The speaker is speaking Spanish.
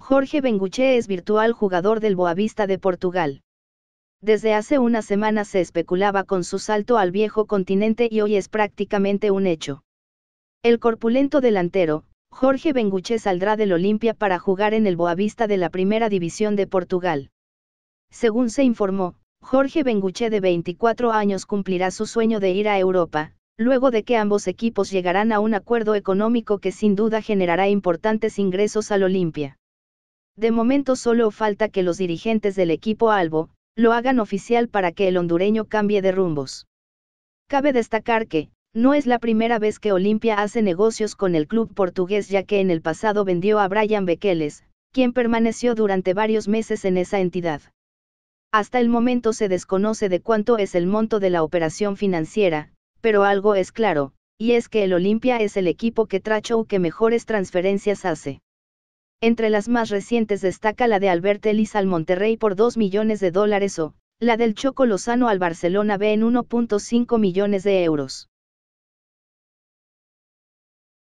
Jorge Benguché es virtual jugador del Boavista de Portugal. Desde hace unas semanas se especulaba con su salto al viejo continente y hoy es prácticamente un hecho. El corpulento delantero, Jorge Benguché saldrá del Olimpia para jugar en el Boavista de la Primera División de Portugal. Según se informó, Jorge Benguché de 24 años cumplirá su sueño de ir a Europa, luego de que ambos equipos llegarán a un acuerdo económico que sin duda generará importantes ingresos al Olimpia. De momento solo falta que los dirigentes del equipo Albo, lo hagan oficial para que el hondureño cambie de rumbos. Cabe destacar que, no es la primera vez que Olimpia hace negocios con el club portugués ya que en el pasado vendió a Brian Bequeles, quien permaneció durante varios meses en esa entidad. Hasta el momento se desconoce de cuánto es el monto de la operación financiera, pero algo es claro, y es que el Olimpia es el equipo que Tracho que mejores transferencias hace. Entre las más recientes destaca la de Albert Ellis al Monterrey por 2 millones de dólares o, la del Choco Lozano al Barcelona B en 1.5 millones de euros.